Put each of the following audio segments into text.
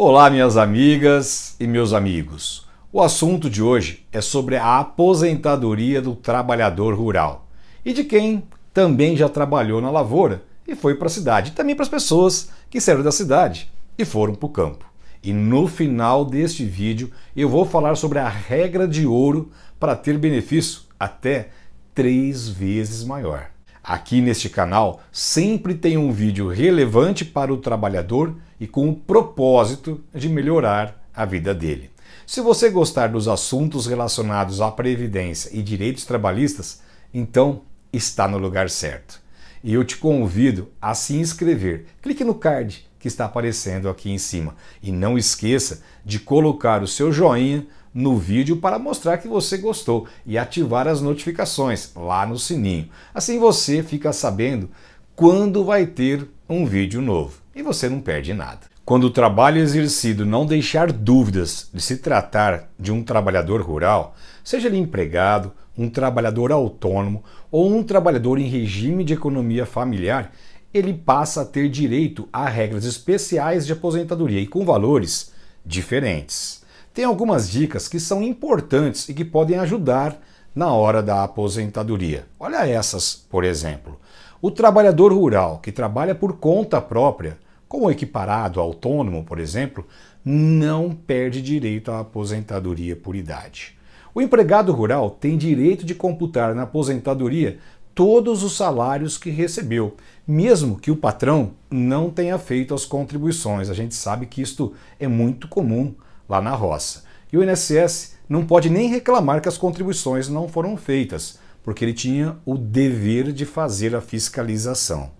Olá, minhas amigas e meus amigos. O assunto de hoje é sobre a aposentadoria do trabalhador rural e de quem também já trabalhou na lavoura e foi para a cidade, e também para as pessoas que saíram da cidade e foram para o campo. E no final deste vídeo eu vou falar sobre a regra de ouro para ter benefício até três vezes maior. Aqui neste canal sempre tem um vídeo relevante para o trabalhador e com o propósito de melhorar a vida dele. Se você gostar dos assuntos relacionados à previdência e direitos trabalhistas, então está no lugar certo. E eu te convido a se inscrever. Clique no card que está aparecendo aqui em cima e não esqueça de colocar o seu joinha no vídeo para mostrar que você gostou e ativar as notificações lá no sininho. Assim você fica sabendo quando vai ter um vídeo novo e você não perde nada. Quando o trabalho exercido não deixar dúvidas de se tratar de um trabalhador rural, seja ele empregado, um trabalhador autônomo ou um trabalhador em regime de economia familiar, ele passa a ter direito a regras especiais de aposentadoria e com valores diferentes tem algumas dicas que são importantes e que podem ajudar na hora da aposentadoria. Olha essas, por exemplo. O trabalhador rural que trabalha por conta própria, como equiparado autônomo, por exemplo, não perde direito à aposentadoria por idade. O empregado rural tem direito de computar na aposentadoria todos os salários que recebeu, mesmo que o patrão não tenha feito as contribuições. A gente sabe que isto é muito comum lá na roça. E o INSS não pode nem reclamar que as contribuições não foram feitas, porque ele tinha o dever de fazer a fiscalização.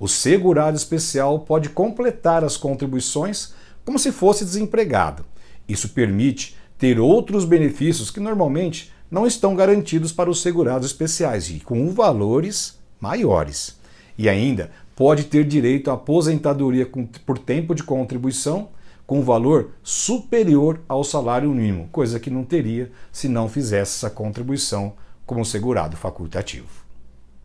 O segurado especial pode completar as contribuições como se fosse desempregado. Isso permite ter outros benefícios que normalmente não estão garantidos para os segurados especiais e com valores maiores. E ainda pode ter direito à aposentadoria por tempo de contribuição com valor superior ao salário mínimo, coisa que não teria se não fizesse essa contribuição como segurado facultativo.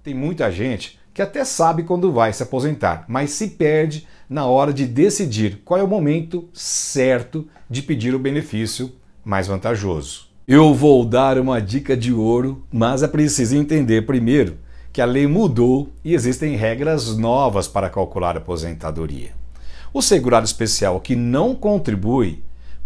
Tem muita gente que até sabe quando vai se aposentar, mas se perde na hora de decidir qual é o momento certo de pedir o benefício mais vantajoso. Eu vou dar uma dica de ouro, mas é preciso entender primeiro que a lei mudou e existem regras novas para calcular a aposentadoria. O segurado especial que não contribui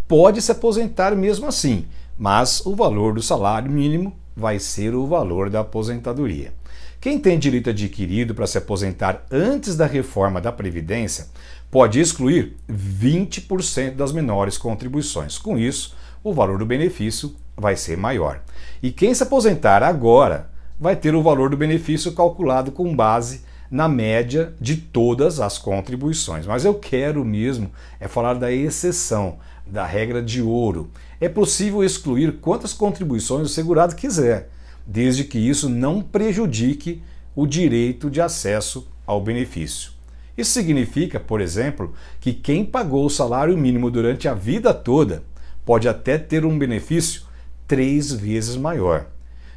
pode se aposentar mesmo assim, mas o valor do salário mínimo vai ser o valor da aposentadoria. Quem tem direito adquirido para se aposentar antes da reforma da Previdência pode excluir 20% das menores contribuições. Com isso, o valor do benefício vai ser maior. E quem se aposentar agora vai ter o valor do benefício calculado com base na média de todas as contribuições. Mas eu quero mesmo é falar da exceção, da regra de ouro. É possível excluir quantas contribuições o segurado quiser, desde que isso não prejudique o direito de acesso ao benefício. Isso significa, por exemplo, que quem pagou o salário mínimo durante a vida toda pode até ter um benefício três vezes maior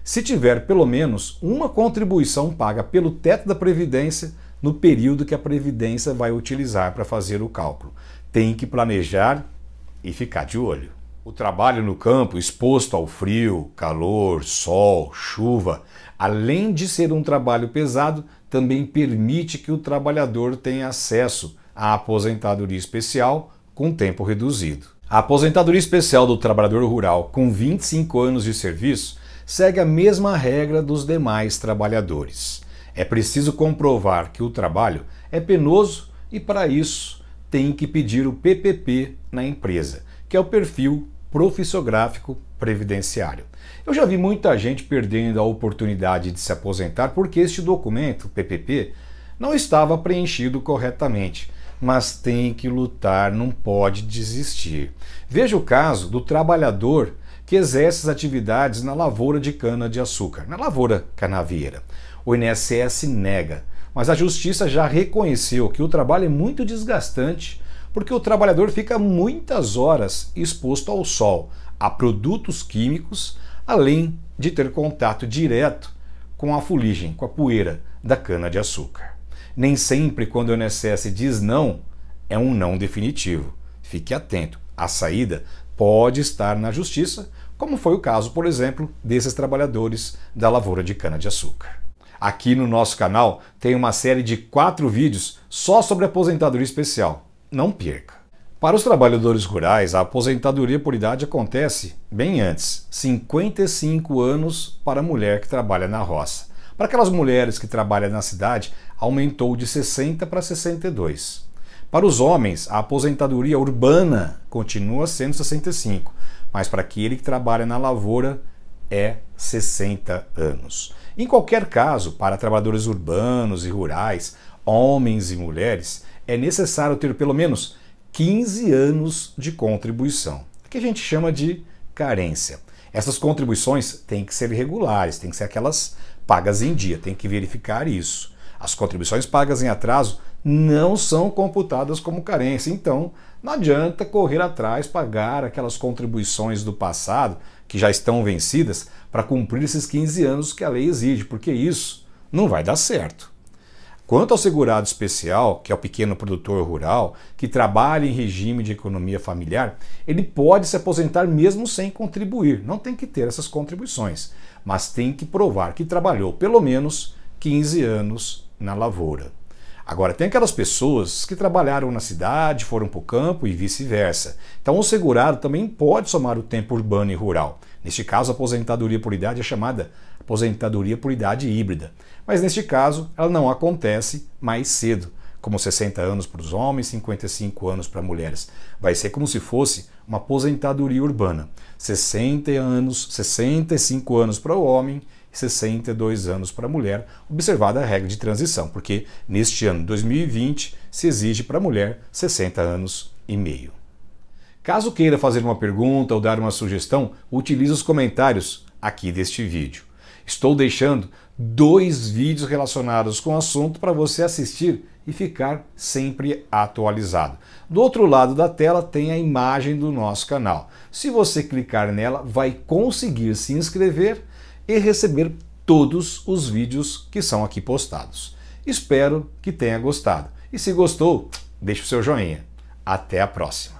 se tiver pelo menos uma contribuição paga pelo teto da Previdência no período que a Previdência vai utilizar para fazer o cálculo. Tem que planejar e ficar de olho. O trabalho no campo, exposto ao frio, calor, sol, chuva, além de ser um trabalho pesado, também permite que o trabalhador tenha acesso à aposentadoria especial com tempo reduzido. A aposentadoria especial do trabalhador rural com 25 anos de serviço segue a mesma regra dos demais trabalhadores. É preciso comprovar que o trabalho é penoso e, para isso, tem que pedir o PPP na empresa, que é o perfil profissográfico previdenciário. Eu já vi muita gente perdendo a oportunidade de se aposentar porque este documento, PPP, não estava preenchido corretamente mas tem que lutar, não pode desistir. Veja o caso do trabalhador que exerce as atividades na lavoura de cana-de-açúcar, na lavoura canavieira. O INSS nega, mas a Justiça já reconheceu que o trabalho é muito desgastante porque o trabalhador fica muitas horas exposto ao sol, a produtos químicos, além de ter contato direto com a fuligem, com a poeira da cana-de-açúcar. Nem sempre, quando o INSS diz não, é um não definitivo. Fique atento, a saída pode estar na justiça, como foi o caso, por exemplo, desses trabalhadores da lavoura de cana-de-açúcar. Aqui no nosso canal tem uma série de quatro vídeos só sobre aposentadoria especial. Não perca! Para os trabalhadores rurais, a aposentadoria por idade acontece bem antes, 55 anos para a mulher que trabalha na roça. Para aquelas mulheres que trabalham na cidade, aumentou de 60 para 62. Para os homens, a aposentadoria urbana continua sendo 65, mas para aquele que trabalha na lavoura é 60 anos. Em qualquer caso, para trabalhadores urbanos e rurais, homens e mulheres, é necessário ter pelo menos 15 anos de contribuição, que a gente chama de carência. Essas contribuições têm que ser regulares, têm que ser aquelas pagas em dia, tem que verificar isso. As contribuições pagas em atraso não são computadas como carência, então não adianta correr atrás, pagar aquelas contribuições do passado que já estão vencidas para cumprir esses 15 anos que a lei exige, porque isso não vai dar certo. Quanto ao segurado especial, que é o pequeno produtor rural, que trabalha em regime de economia familiar, ele pode se aposentar mesmo sem contribuir, não tem que ter essas contribuições, mas tem que provar que trabalhou pelo menos 15 anos na lavoura. Agora, tem aquelas pessoas que trabalharam na cidade, foram para o campo e vice-versa. Então, o segurado também pode somar o tempo urbano e rural. Neste caso, a aposentadoria por idade é chamada aposentadoria por idade híbrida. Mas neste caso, ela não acontece mais cedo, como 60 anos para os homens, 55 anos para mulheres. Vai ser como se fosse uma aposentadoria urbana. 60 anos, 65 anos para o homem 62 anos para a mulher, observada a regra de transição, porque neste ano 2020 se exige para a mulher 60 anos e meio. Caso queira fazer uma pergunta ou dar uma sugestão, utilize os comentários aqui deste vídeo. Estou deixando dois vídeos relacionados com o assunto para você assistir e ficar sempre atualizado. Do outro lado da tela tem a imagem do nosso canal. Se você clicar nela, vai conseguir se inscrever e receber todos os vídeos que são aqui postados. Espero que tenha gostado. E se gostou, deixe o seu joinha. Até a próxima!